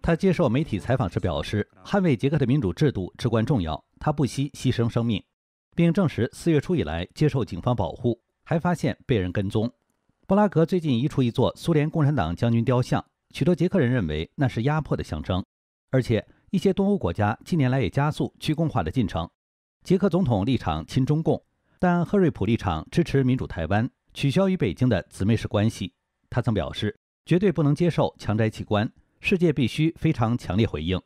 他接受媒体采访时表示，捍卫捷克的民主制度至关重要。他不惜牺牲生命，并证实四月初以来接受警方保护，还发现被人跟踪。布拉格最近移除一座苏联共产党将军雕像，许多捷克人认为那是压迫的象征。而且，一些东欧国家近年来也加速去共化的进程。捷克总统立场亲中共，但赫瑞普立场支持民主台湾，取消与北京的姊妹式关系。他曾表示，绝对不能接受强摘器官。世界必须非常强烈回应。